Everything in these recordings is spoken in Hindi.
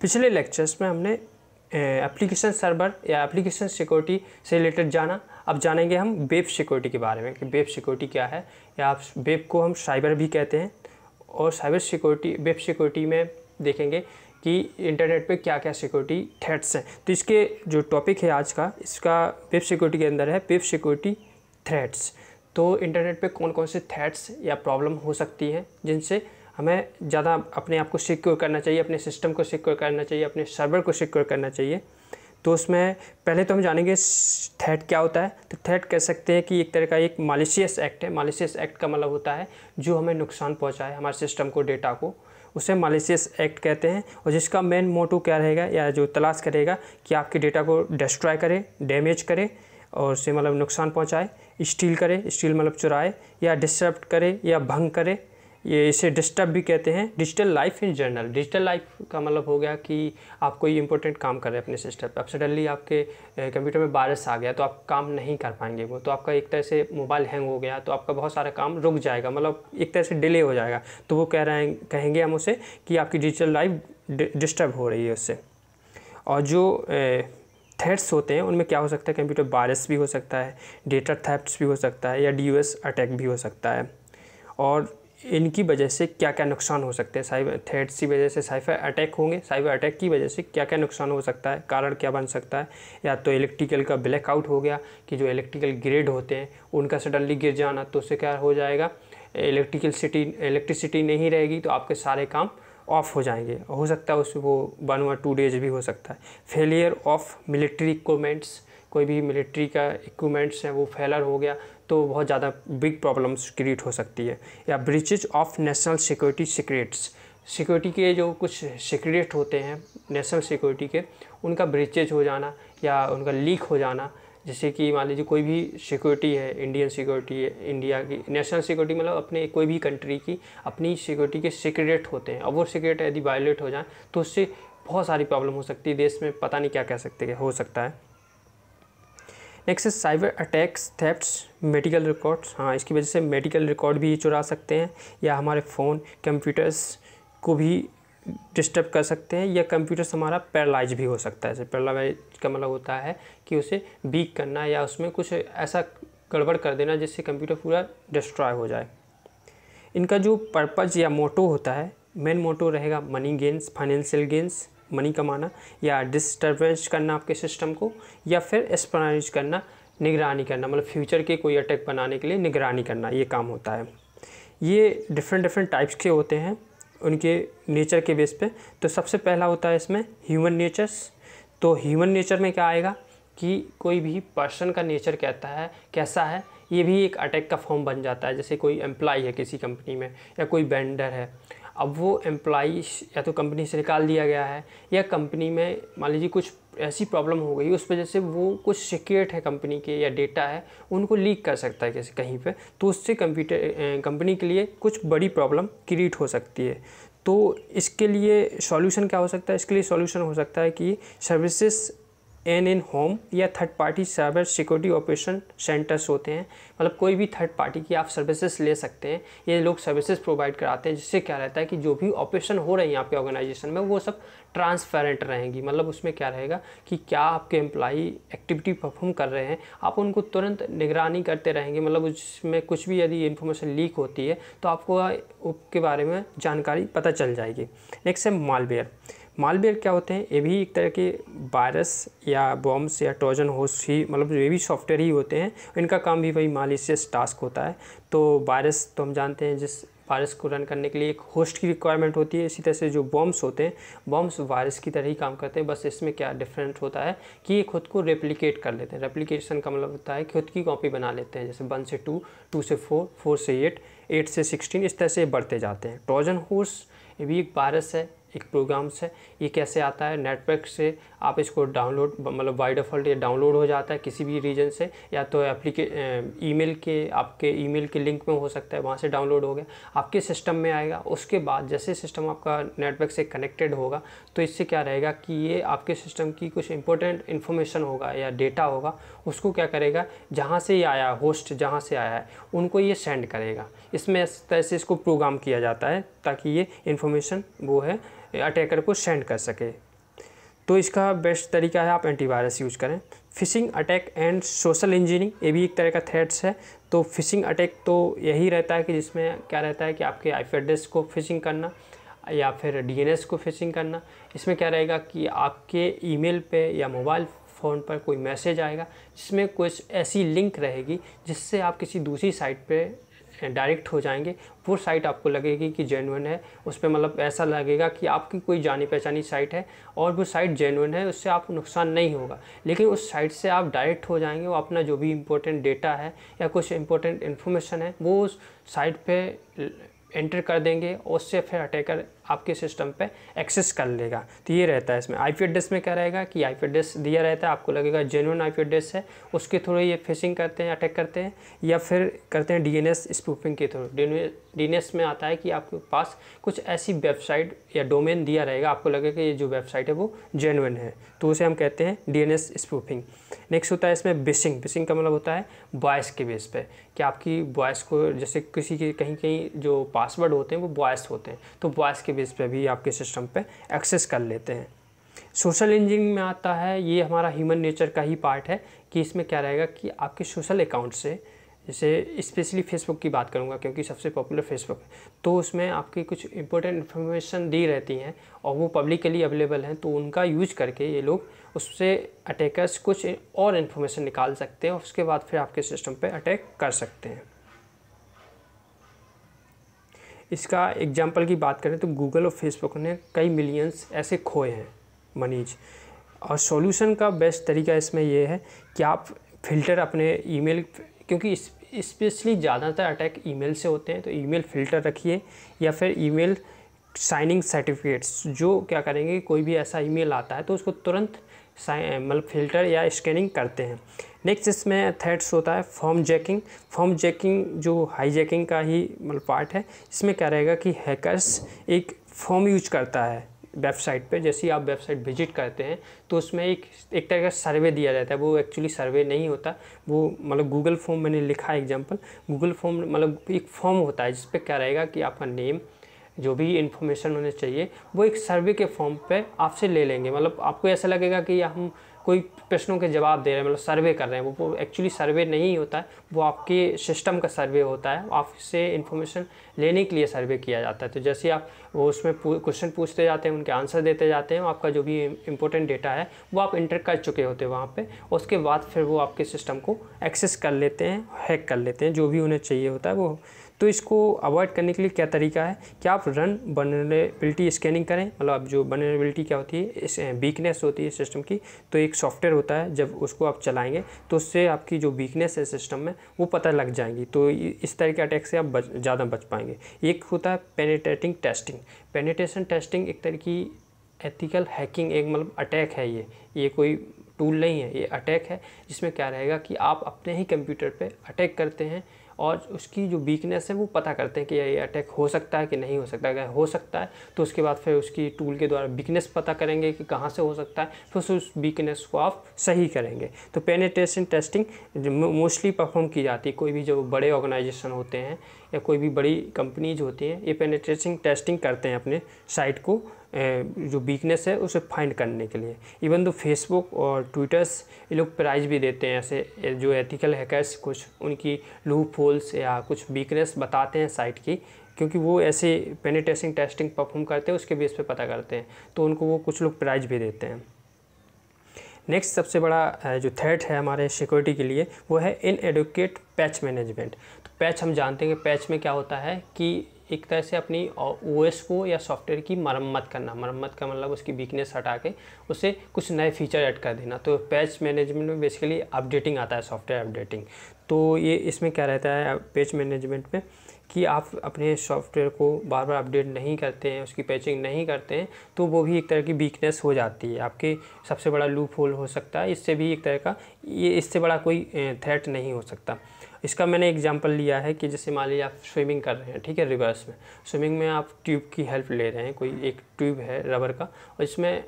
पिछले लेक्चर्स में हमने एप्लीकेशन सर्वर या एप्लीकेशन सिक्योरिटी से रिलेटेड जाना अब जानेंगे हम वेब सिक्योरिटी के बारे में कि वेब सिक्योरिटी क्या है या आप वेब को हम साइबर भी कहते हैं और साइबर सिक्योरिटी वेब सिक्योरिटी में देखेंगे कि इंटरनेट पे क्या क्या सिक्योरिटी थ्रेट्स हैं तो इसके जो टॉपिक है आज का इसका वेब सिक्योरिटी के अंदर है वेब सिक्योरिटी थ्रेट्स तो इंटरनेट पे कौन कौन से थ्रेट्स या प्रॉब्लम हो सकती हैं जिनसे हमें ज़्यादा अपने आप को सिक्योर करना चाहिए अपने सिस्टम को सिक्योर करना चाहिए अपने सर्वर को सिक्योर करना चाहिए तो उसमें पहले तो हम जानेंगे थ्रेट क्या होता है तो थ्रेट कह सकते हैं कि एक तरह का एक मालिशियस एक्ट है मालिशियस एक्ट का मतलब होता है जो हमें नुकसान पहुँचाए हमारे सिस्टम को डेटा को उसे मालिशियस एक्ट कहते हैं और जिसका मेन मोटो क्या रहेगा या जो तलाश करेगा कि आपके डेटा को डिस्ट्रॉय करे डैमेज करे और उसे मतलब नुकसान पहुँचाए स्टील करे स्टील मतलब चुराए या डिस्टर्ब करे या भंग करे ये इसे डिस्टर्ब भी कहते हैं digital life in general digital life का मतलब हो गया कि आप कोई इंपॉर्टेंट काम कर रहे हैं अपने सिस्टम पर अब सडनली आपके कंप्यूटर में बारिश आ गया तो आप काम नहीं कर पाएंगे वो तो आपका एक तरह से मोबाइल हैंग हो गया तो आपका बहुत सारा काम रुक जाएगा मतलब एक तरह से डिले हो जाएगा तो वो कह रहे हैं कहेंगे हम उसे कि आपकी डिजिटल लाइफ डिस्टर्ब हो रही है उससे और जो थ्रेट्स होते हैं उनमें क्या हो सकता है कंप्यूटर बारिश भी हो सकता है डेटा थैप्स भी हो सकता है या डी अटैक भी हो सकता है और इनकी वजह से क्या क्या नुकसान हो सकते हैं साइबर थ्रेड्स की वजह से साइबर अटैक होंगे साइबर अटैक की वजह से क्या क्या नुकसान हो सकता है कारण क्या बन सकता है या तो इलेक्ट्रिकल का ब्लैकआउट हो गया कि जो इलेक्ट्रिकल ग्रेड होते हैं उनका सडनली गिर जाना तो उससे क्या हो जाएगा इलेक्ट्रिकल सिटी इलेक्ट्रिसिटी नहीं रहेगी तो आपके सारे काम ऑफ हो जाएंगे हो सकता है उस वो वन और टू डेज भी हो सकता है फेलियर ऑफ मिलिट्री इक्वमेंट्स कोई भी मिलिट्री का इक्वमेंट्स हैं वो फेलर हो गया तो बहुत ज़्यादा बिग प्रॉब्लम्स क्रिएट हो सकती है या breaches of national security secrets security के जो कुछ सीक्रेट होते हैं नेशनल सिक्योरिटी के उनका ब्रिचेज हो जाना या उनका लीक हो जाना जैसे कि मान लीजिए कोई भी सिक्योरिटी है इंडियन सिक्योरिटी है इंडिया की नेशनल सिक्योरिटी मतलब अपने कोई भी कंट्री की अपनी सिक्योरिटी के सीक्रेट होते हैं अब वो सिक्रेट यदि वायलेट हो जाए तो उससे बहुत सारी प्रॉब्लम हो सकती है देश में पता नहीं क्या कह सकते हो सकता है नेक्स्ट है cyber attacks thefts medical records हाँ इसकी वजह से मेडिकल रिकॉर्ड भी चुरा सकते हैं या हमारे फ़ोन कंप्यूटर्स को भी डिस्टर्ब कर सकते हैं या कंप्यूटर्स हमारा पैरालाइज भी हो सकता है पैरालाइज का मतलब होता है कि उसे बीक करना या उसमें कुछ ऐसा गड़बड़ कर देना जिससे कंप्यूटर पूरा डिस्ट्रॉय हो जाए इनका जो पर्पज़ या मोटो होता है मेन मोटो रहेगा money gains financial gains money कमाना या डिस्टर्बेंस करना आपके सिस्टम को या फिर स्पनाइज करना निगरानी करना मतलब फ्यूचर के कोई अटैक बनाने के लिए निगरानी करना ये काम होता है ये डिफरेंट डिफरेंट टाइप्स के होते हैं उनके नेचर के बेस पे तो सबसे पहला होता है इसमें ह्यूमन नेचर्स तो ह्यूमन नेचर में क्या आएगा कि कोई भी पर्सन का नेचर कहता है कैसा है ये भी एक अटैक का फॉर्म बन जाता है जैसे कोई एम्प्लाई है किसी कंपनी में या कोई बेंडर है अब वो एम्प्लॉई या तो कंपनी से निकाल दिया गया है या कंपनी में मान लीजिए कुछ ऐसी प्रॉब्लम हो गई उस वजह से वो कुछ सिक्रेट है कंपनी के या डेटा है उनको लीक कर सकता है कैसे कहीं पे तो उससे कंप्यूटर कंपनी के लिए कुछ बड़ी प्रॉब्लम क्रिएट हो सकती है तो इसके लिए सॉल्यूशन क्या हो सकता है इसके लिए सॉल्यूशन हो सकता है कि सर्विसेज एन इन होम या third party cyber security operation centres होते हैं मतलब कोई भी थर्ड पार्टी की आप सर्विसेज ले सकते हैं ये लोग सर्विसेज प्रोवाइड कराते हैं जिससे क्या रहता है कि जो भी ऑपरेशन हो रहे हैं यहाँ पे ऑर्गेनाइजेशन में वो सब ट्रांसपेरेंट रहेंगी मतलब उसमें क्या रहेगा कि क्या आपके एम्प्लाई एक्टिविटी परफॉर्म कर रहे हैं आप उनको तुरंत निगरानी करते रहेंगे मतलब उसमें कुछ भी यदि इन्फॉर्मेशन लीक होती है तो आपको उसके बारे में जानकारी पता चल जाएगी नेक्स्ट है मालवेयर मालवेयर क्या होते हैं ये भी एक तरह के वायरस या बॉम्ब्स या ट्रोजन होस्ट ही मतलब ये भी सॉफ्टवेयर ही होते हैं इनका काम भी वही मालिशियस टास्क होता है तो वायरस तो हम जानते हैं जिस वायरस को रन करने के लिए एक होस्ट की रिक्वायरमेंट होती है इसी तरह से जो बॉम्ब्स होते हैं बॉम्ब्स वायरस की तरह ही काम करते हैं बस इसमें क्या डिफरेंट होता है कि ये खुद को रेप्लिकेट कर लेते हैं रेप्लिकेशन का मतलब होता है कि खुद की कॉपी बना लेते हैं जैसे वन से टू टू से फोर फोर से एट एट से सिक्सटीन इस तरह से बढ़ते जाते हैं ट्रोजन होर्स ये भी एक वायरस है एक प्रोग्राम्स है ये कैसे आता है नेटवर्क से आप इसको डाउनलोड मतलब बाई डिफ़ॉल्ट ये डाउनलोड हो जाता है किसी भी रीजन से या तो एप्लीके ईमेल के आपके ईमेल के लिंक में हो सकता है वहाँ से डाउनलोड हो गया आपके सिस्टम में आएगा उसके बाद जैसे सिस्टम आपका नेटवर्क से कनेक्टेड होगा तो इससे क्या रहेगा कि ये आपके सिस्टम की कुछ इंपॉर्टेंट इन्फॉर्मेशन होगा या डेटा होगा उसको क्या करेगा जहाँ से ये आया होस्ट जहाँ से आया है उनको ये सेंड करेगा इसमें तैसे तरह से इसको प्रोग्राम किया जाता है ताकि ये इन्फॉर्मेशन वो है अटैकर को सेंड कर सके तो इसका बेस्ट तरीका है आप एंटीवायरस यूज़ करें phishing attack and social engineering ये भी एक तरह का थ्रेट्स है तो फिशिंग अटैक तो यही रहता है कि जिसमें क्या रहता है कि आपके आई एड्रेस को फिशिंग करना या फिर डीएनएस को फिशिंग करना इसमें क्या रहेगा कि आपके ईमेल पे या मोबाइल फ़ोन पर कोई मैसेज आएगा जिसमें कुछ ऐसी लिंक रहेगी जिससे आप किसी दूसरी साइट पे डायरेक्ट हो जाएंगे वो साइट आपको लगेगी कि जेनुअन है उस पर मतलब ऐसा लगेगा कि आपकी कोई जानी पहचानी साइट है और वो साइट जेनुअन है उससे आपको नुकसान नहीं होगा लेकिन उस साइट से आप डायरेक्ट हो जाएंगे वो अपना जो भी इम्पोर्टेंट डेटा है या कुछ इम्पोर्टेंट इन्फॉर्मेशन है वो उस साइट पर एंटर कर देंगे उससे फिर अटैकर आपके सिस्टम पे एक्सेस कर लेगा तो ये रहता है इसमें आई एड्रेस में क्या रहेगा कि आई एड्रेस दिया रहता है आपको लगेगा जेनुअन आई एड्रेस है उसके थ्रू ये फिशिंग करते हैं अटैक करते हैं या फिर करते हैं डी स्पूफिंग के थ्रू डी में आता है कि आपके पास कुछ ऐसी वेबसाइट या डोमेन दिया रहेगा आपको लगेगा ये जो वेबसाइट है वो जेनुअन है तो उसे हम कहते हैं डी स्पूफिंग नेक्स्ट होता है इसमें बिशिंग बिशिंग का मतलब होता है बॉयस के बेस पर कि आपकी बॉयस को जैसे किसी के कहीं कहीं जो पासवर्ड होते हैं वो बॉयस होते हैं तो बॉयस के बेस पे भी आपके सिस्टम पे एक्सेस कर लेते हैं सोशल इंजीनियरिंग में आता है ये हमारा ह्यूमन नेचर का ही पार्ट है कि इसमें क्या रहेगा कि आपके सोशल अकाउंट से जैसे स्पेशली फेसबुक की बात करूँगा क्योंकि सबसे पॉपुलर फेसबुक है तो उसमें आपकी कुछ इंपॉर्टेंट इन्फॉर्मेशन दी रहती हैं और वो पब्लिकली अवेलेबल हैं तो उनका यूज करके ये लोग उससे अटैकर्स कुछ और इन्फॉर्मेशन निकाल सकते हैं उसके बाद फिर आपके सिस्टम पे अटैक कर सकते हैं इसका एग्जाम्पल की बात करें तो गूगल और फेसबुक ने कई मिलियंस ऐसे खोए हैं मनीज और सॉल्यूशन का बेस्ट तरीका इसमें यह है कि आप फिल्टर अपने ईमेल क्योंकि स्पेशली ज़्यादातर अटैक ईमेल से होते हैं तो ईमेल फिल्टर रखिए या फिर ईमेल साइनिंग सर्टिफिकेट्स जो क्या करेंगे कोई भी ऐसा ईमेल आता है तो उसको तुरंत मतलब फिल्टर या स्कैनिंग करते हैं नेक्स्ट इसमें थर्ड्स होता है फॉर्म जैकिंग फॉर्म जैकिंग जो हाई जैकिंग का ही मतलब पार्ट है इसमें क्या रहेगा कि हैकर्स एक फॉर्म यूज करता है वेबसाइट पे जैसे आप वेबसाइट विजिट करते हैं तो उसमें एक एक तरह का सर्वे दिया जाता है वो एक्चुअली सर्वे नहीं होता वो मतलब गूगल फॉर्म मैंने लिखा है एग्जांपल गूगल फॉर्म मतलब एक फॉर्म होता है जिसपे क्या रहेगा कि आपका नेम जो भी इन्फॉर्मेशन होने चाहिए वो एक सर्वे के फॉर्म पे आपसे ले लेंगे मतलब आपको ऐसा लगेगा कि हम कोई प्रश्नों के जवाब दे रहे हैं मतलब सर्वे कर रहे हैं वो एक्चुअली सर्वे नहीं होता है वो आपके सिस्टम का सर्वे होता है आपसे इन्फॉर्मेशन लेने के लिए सर्वे किया जाता है तो जैसे आप वो उसमें क्वेश्चन पूछते जाते हैं उनके आंसर देते जाते हैं आपका जो भी इंपॉर्टेंट डेटा है वो आप इंटर कर चुके होते हैं वहाँ पर उसके बाद फिर वो आपके सिस्टम को एक्सेस कर लेते हैं हैक कर लेते हैं जो भी उन्हें चाहिए होता है वो तो इसको अवॉइड करने के लिए क्या तरीका है कि आप रन बनरेबिलिटी स्कैनिंग करें मतलब आप जो बनरेबिलिटी क्या होती है इस वीकनेस होती है सिस्टम की तो एक सॉफ्टवेयर होता है जब उसको आप चलाएंगे तो उससे आपकी जो वीकनेस है सिस्टम में वो पता लग जाएंगी तो इस तरह के अटैक से आप बच ज़्यादा बच पाएंगे एक होता है पेनीटेटिंग टेस्टिंग पेनीटेशन टेस्टिंग एक तरह की एथिकल हैकिंग एक मतलब अटैक है ये ये कोई टूल नहीं है ये अटैक है जिसमें क्या रहेगा कि आप अपने ही कंप्यूटर पे अटैक करते हैं और उसकी जो वीकनेस है वो पता करते हैं कि ये अटैक हो सकता है कि नहीं हो सकता अगर हो सकता है तो उसके बाद फिर उसकी टूल के द्वारा वीकनेस पता करेंगे कि कहाँ से हो सकता है फिर उस वीकनेस को आप सही करेंगे तो पेनेटेशन टेस्टिंग मोस्टली परफॉर्म की जाती है कोई भी जो बड़े ऑर्गेनाइजेशन होते हैं या कोई भी बड़ी कंपनीज होती हैं ये पेनेटेशन टेस्टिंग करते हैं अपने साइट को जो वीकनेस है उसे फाइंड करने के लिए इवन तो फेसबुक और ट्विटर्स ये लोग प्राइज भी देते हैं ऐसे जो एथिकल हैकर्स कुछ उनकी लूप होल्स या कुछ वीकनेस बताते हैं साइट की क्योंकि वो ऐसे पेनिटेसिंग टेस्टिंग परफॉर्म करते हैं उसके बेस पे पता करते हैं तो उनको वो कुछ लोग प्राइज भी देते हैं नेक्स्ट सबसे बड़ा जो थ्रेट है हमारे सिक्योरिटी के लिए वो है इन एडुकेट पैच मैनेजमेंट तो पैच हम जानते हैं कि पैच में क्या होता है कि एक तरह से अपनी ओएस को या सॉफ्टवेयर की मरम्मत करना मरम्मत का मतलब उसकी वीकनेस हटा के उसे कुछ नए फीचर ऐड कर देना तो पैच मैनेजमेंट में बेसिकली अपडेटिंग आता है सॉफ्टवेयर अपडेटिंग तो ये इसमें क्या रहता है पैच मैनेजमेंट में कि आप अपने सॉफ्टवेयर को बार बार अपडेट नहीं करते हैं उसकी पैचिंग नहीं करते हैं तो वो भी एक तरह की वीकनेस हो जाती है आपके सबसे बड़ा लूप होल हो सकता है इससे भी एक तरह का ये इससे बड़ा कोई थ्रेट नहीं हो सकता इसका मैंने एग्जांपल लिया है कि जैसे मान लीजिए आप स्विमिंग कर रहे हैं ठीक है रिवर्स में स्विमिंग में आप ट्यूब की हेल्प ले रहे हैं कोई एक ट्यूब है रबर का और इसमें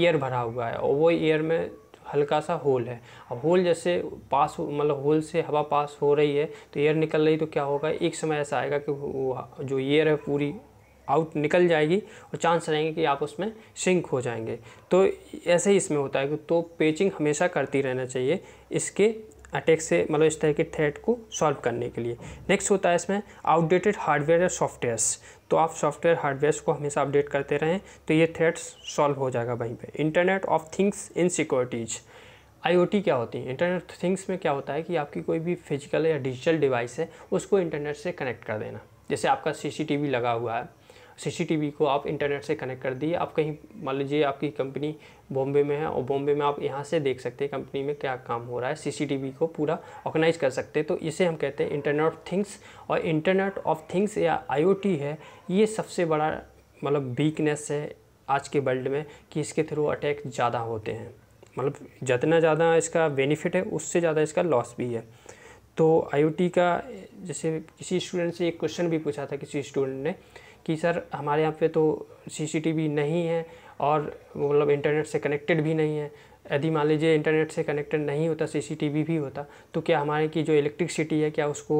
ईयर भरा हुआ है और वो ईयर में हल्का सा होल है अब होल जैसे पास मतलब होल से हवा पास हो रही है तो एयर निकल रही तो क्या होगा एक समय ऐसा आएगा कि वो जो एयर है पूरी आउट निकल जाएगी और चांस रहेंगे कि आप उसमें सिंक हो जाएंगे तो ऐसे ही इसमें होता है तो पेचिंग हमेशा करती रहना चाहिए इसके अटैक से मतलब इस तरह के थ्रेट को सॉल्व करने के लिए नेक्स्ट होता है इसमें आउटडेटेड हार्डवेयर या सॉफ्टवेयर्स तो आप सॉफ्टवेयर हार्डवेयर्स को हमेशा अपडेट करते रहें तो ये थ्रेट्स सॉल्व हो जाएगा वहीं पर internet of things insecurities IoT क्या होती है इंटरनेट थिंग्स में क्या होता है कि आपकी कोई भी फिजिकल या डिजिटल डिवाइस है उसको इंटरनेट से कनेक्ट कर देना जैसे आपका सीसीटीवी लगा हुआ है सीसीटीवी को आप इंटरनेट से कनेक्ट कर दिए आप कहीं मान लीजिए आपकी कंपनी बॉम्बे में है और बॉम्बे में आप यहाँ से देख सकते हैं कंपनी में क्या काम हो रहा है सीसीटीवी को पूरा ऑर्गेनाइज कर सकते हैं तो इसे हम कहते हैं इंटरनेट ऑफ थिंग्स और इंटरनेट ऑफ थिंग्स या आईओटी है ये सबसे बड़ा मतलब वीकनेस है आज के वर्ल्ड में कि इसके थ्रू अटैक ज़्यादा होते हैं मतलब जितना ज़्यादा इसका बेनिफिट है उससे ज़्यादा इसका लॉस भी है तो आई का जैसे किसी स्टूडेंट से एक क्वेश्चन भी पूछा था किसी स्टूडेंट ने कि सर हमारे यहाँ पे तो सीसीटीवी नहीं है और मतलब इंटरनेट से कनेक्टेड भी नहीं है यदि मान लीजिए इंटरनेट से कनेक्टेड नहीं होता सीसीटीवी भी होता तो क्या हमारे की जो इलेक्ट्रिसिटी है क्या उसको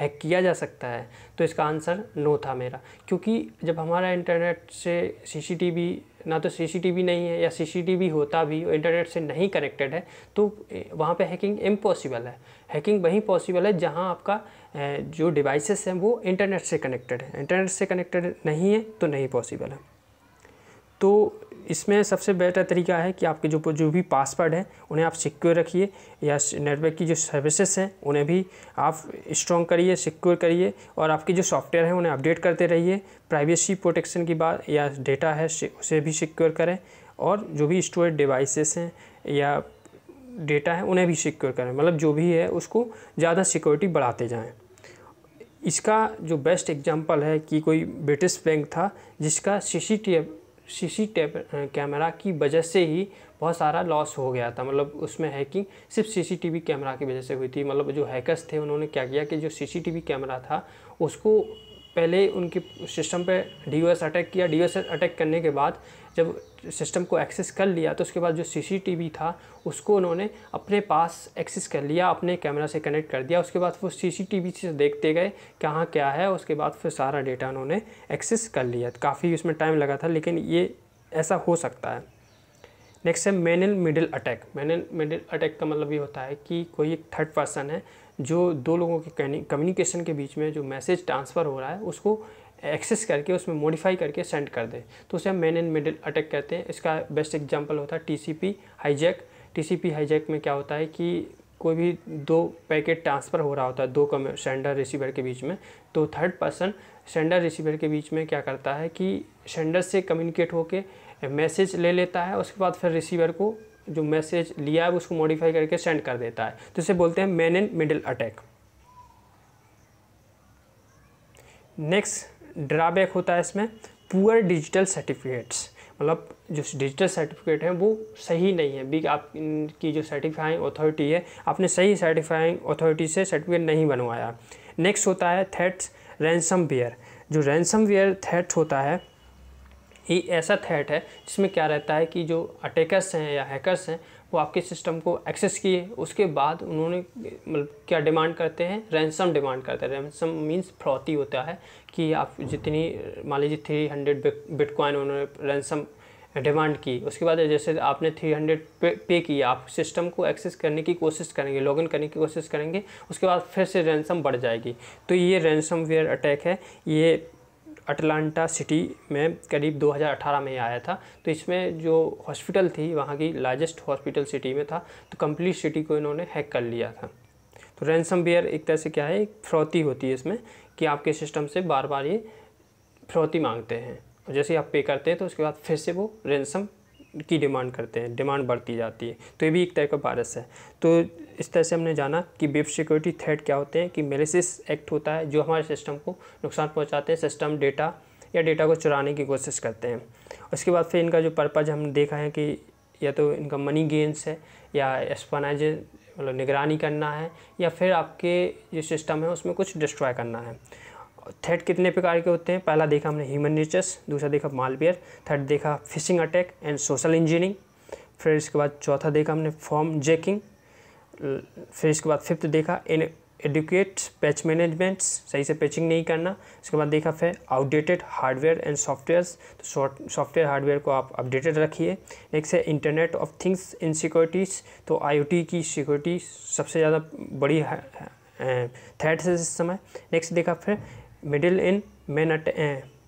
हैक किया जा सकता है तो इसका आंसर नो था मेरा क्योंकि जब हमारा इंटरनेट से सीसीटीवी ना तो सीसीटीवी नहीं है या सीसीटीवी होता भी इंटरनेट से नहीं कनेक्टेड है तो वहाँ पे हैकिंग इम्पॉसिबल है हैकिंग वहीं पॉसिबल है जहाँ आपका जो डिवाइसेस हैं वो इंटरनेट से कनेक्टेड है इंटरनेट से कनेक्टेड नहीं है तो नहीं पॉसिबल है तो इसमें सबसे बेटर तरीका है कि आपके जो जो भी पासवर्ड हैं उन्हें आप सिक्योर रखिए या नेटवर्क की जो सर्विसेज हैं उन्हें भी आप स्ट्रॉन्ग करिए सिक्योर करिए और आपके जो सॉफ्टवेयर हैं उन्हें अपडेट करते रहिए प्राइवेसी प्रोटेक्शन की बात या डेटा है उसे भी सिक्योर करें और जो भी स्टोरेज डिवाइसेस हैं या डेटा है उन्हें भी सिक्योर करें मतलब जो भी है उसको ज़्यादा सिक्योरिटी बढ़ाते जाएँ इसका जो बेस्ट एग्जांपल है कि कोई ब्रिटिश बैंक था जिसका सी सीसी कैमरा की वजह से ही बहुत सारा लॉस हो गया था मतलब उसमें हैकिंग सिर्फ सीसीटीवी कैमरा की वजह से हुई थी मतलब जो हैकर्स थे उन्होंने क्या किया कि जो सीसीटीवी कैमरा था उसको पहले उनके सिस्टम पे डीओएस अटैक किया डीओएस अटैक करने के बाद जब सिस्टम को एक्सेस कर लिया तो उसके बाद जो सीसीटीवी था उसको उन्होंने अपने पास एक्सेस कर लिया अपने कैमरा से कनेक्ट कर दिया उसके बाद वो सीसीटीवी से देखते गए कहाँ क्या है उसके बाद फिर सारा डेटा उन्होंने एक्सेस कर लिया काफ़ी उसमें टाइम लगा था लेकिन ये ऐसा हो सकता है नेक्स्ट है man in middle attack man in middle attack का मतलब ये होता है कि कोई एक थर्ड पर्सन है जो दो लोगों के कम्युनिकेशन के बीच में जो मैसेज ट्रांसफ़र हो रहा है उसको एक्सेस करके उसमें मॉडिफाई करके सेंड कर दे तो उसे हम मेन एंड मिडिल अटैक कहते हैं इसका बेस्ट एग्जांपल होता है टीसीपी हाईजैक टीसीपी हाईजैक में क्या होता है कि कोई भी दो पैकेट ट्रांसफ़र हो रहा होता है दो कम सेंडर रिसीवर के बीच में तो थर्ड पर्सन सेंडर रिसीवर के बीच में क्या करता है कि सेंडर से कम्युनिकेट होके मैसेज ले लेता है उसके बाद फिर रिसीवर को जो मैसेज लिया है उसको मॉडिफाई करके सेंड कर देता है तो इसे बोलते हैं man in middle attack next drawback होता है इसमें पुअर डिजिटल सर्टिफिकेट्स मतलब जो डिजिटल सर्टिफिकेट हैं वो सही नहीं है बिग आप की जो सर्टिफाइंग अथॉरिटी है आपने सही सर्टिफाइंग अथॉरिटी से सर्टिफिकेट नहीं बनवाया नेक्स्ट होता है थेट्स रैनसम वेयर जो रैनसम वेयर थेट्स होता है ये ऐसा थ्रेट है जिसमें क्या रहता है कि जो अटैकर्स हैं या हैकर्स हैं वो आपके सिस्टम को एक्सेस किए उसके बाद उन्होंने मतलब क्या डिमांड करते हैं रैनसम डिमांड करते हैं रैनसम मीन्स फ्रौती होता है कि आप जितनी मान लीजिए थ्री हंड्रेड बिटकॉइन उन्होंने रैनसम डिमांड की उसके बाद जैसे आपने हंड्रेड पे, पे किया आप सिस्टम को एक्सेस करने की कोशिश करेंगे लॉगिन करने की कोशिश करेंगे उसके बाद फिर से रैनसम बढ़ जाएगी तो ये रैनसम वेयर अटैक है ये अटलांटा सिटी में करीब 2018 में आया था तो इसमें जो हॉस्पिटल थी वहाँ की लार्जेस्ट हॉस्पिटल सिटी में था तो कंप्लीट सिटी को इन्होंने हैक कर लिया था तो रैनसम बियर एक तरह से क्या है एक फ्रौती होती है इसमें कि आपके सिस्टम से बार बार ये फ्रौती मांगते हैं और जैसे आप पे करते हैं तो उसके बाद फिर से वो रैनसम की डिमांड करते हैं डिमांड बढ़ती जाती है तो ये भी एक तरह का वायरस है तो इस तरह से हमने जाना कि वेब सिक्योरिटी थ्रेड क्या होते हैं कि मेलेसिस एक्ट होता है जो हमारे सिस्टम को नुकसान पहुंचाते हैं सिस्टम डेटा या डेटा को चुराने की कोशिश करते हैं उसके बाद फिर इनका जो पर्पज़ हम देखा है कि या तो इनका मनी गेंस है या एस्पनाइज मतलब निगरानी करना है या फिर आपके जो सिस्टम है उसमें कुछ डिस्ट्रॉय करना है थ्रेड कितने प्रकार के होते हैं पहला देखा हमने ह्यूमन नेचर्स दूसरा देखा मालवेयर थर्ड देखा phishing attack and social engineering फिर इसके बाद चौथा देखा हमने फॉर्म जैकिंग फिर इसके बाद फिफ्थ देखा इन एडुकेट पैच मैनेजमेंट सही से पैचिंग नहीं करना इसके बाद देखा फिर आउटडेटेड हार्डवेयर एंड सॉफ्टवेयर तो सॉफ्टवेयर हार्डवेयर को आप अपडेटेड रखिए नेक्स्ट है internet of things insecurities तो आईओटी की सिक्योरिटी सबसे ज़्यादा बड़ी थ्रेट है इस समय नेक्स्ट देखा फिर middle in man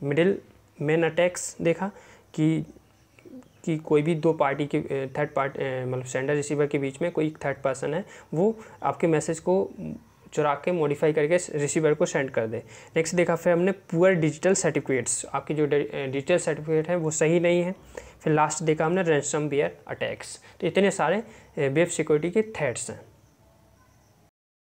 middle man attacks देखा कि कि कोई भी दो पार्टी के थर्ड पार्ट मतलब सेंडर रिसीवर के बीच में कोई थर्ड पर्सन है वो आपके मैसेज को चुरा के मॉडिफाई करके रिसीवर को सेंड कर दे नेक्स्ट देखा फिर हमने पुअर डिजिटल सर्टिफिकेट्स आपके जो डिजिटल सर्टिफिकेट हैं वो सही नहीं है फिर लास्ट देखा हमने रेंसम बियर अटैक्स तो इतने सारे वेब सिक्योरिटी के थ्रेड्स हैं